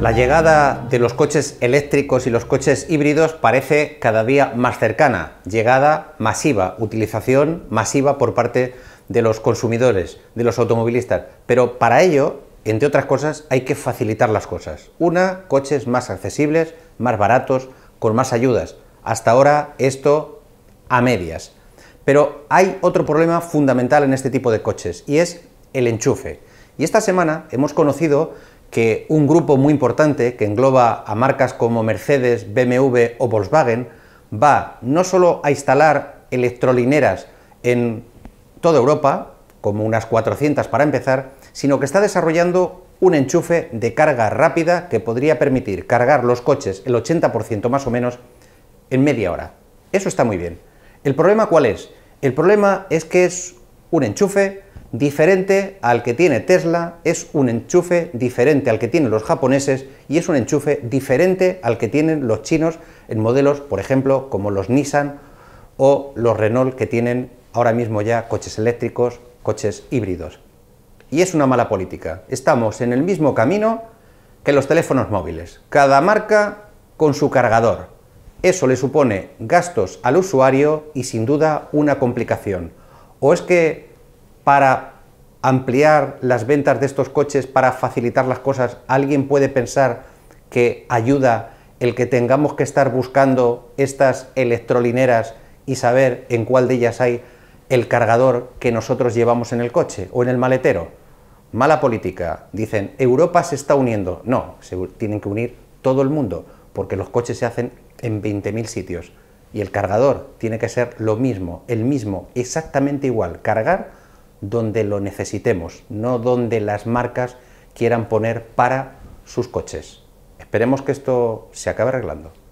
La llegada de los coches eléctricos y los coches híbridos parece cada día más cercana, llegada masiva, utilización masiva por parte de los consumidores, de los automovilistas. Pero para ello, entre otras cosas, hay que facilitar las cosas. Una, coches más accesibles, más baratos, con más ayudas. Hasta ahora esto a medias. Pero hay otro problema fundamental en este tipo de coches y es el enchufe. Y esta semana hemos conocido que un grupo muy importante que engloba a marcas como Mercedes, BMW o Volkswagen va no solo a instalar electrolineras en toda Europa, como unas 400 para empezar, sino que está desarrollando un enchufe de carga rápida que podría permitir cargar los coches el 80% más o menos en media hora. Eso está muy bien. ¿El problema cuál es? El problema es que es un enchufe diferente al que tiene Tesla, es un enchufe diferente al que tienen los japoneses y es un enchufe diferente al que tienen los chinos en modelos, por ejemplo, como los Nissan o los Renault que tienen ahora mismo ya coches eléctricos, coches híbridos. Y es una mala política. Estamos en el mismo camino que los teléfonos móviles. Cada marca con su cargador. Eso le supone gastos al usuario y sin duda una complicación. ¿O es que para ampliar las ventas de estos coches, para facilitar las cosas, alguien puede pensar que ayuda el que tengamos que estar buscando estas electrolineras y saber en cuál de ellas hay el cargador que nosotros llevamos en el coche o en el maletero. Mala política. Dicen, Europa se está uniendo. No, se tienen que unir todo el mundo porque los coches se hacen en 20.000 sitios y el cargador tiene que ser lo mismo, el mismo, exactamente igual, cargar donde lo necesitemos, no donde las marcas quieran poner para sus coches. Esperemos que esto se acabe arreglando.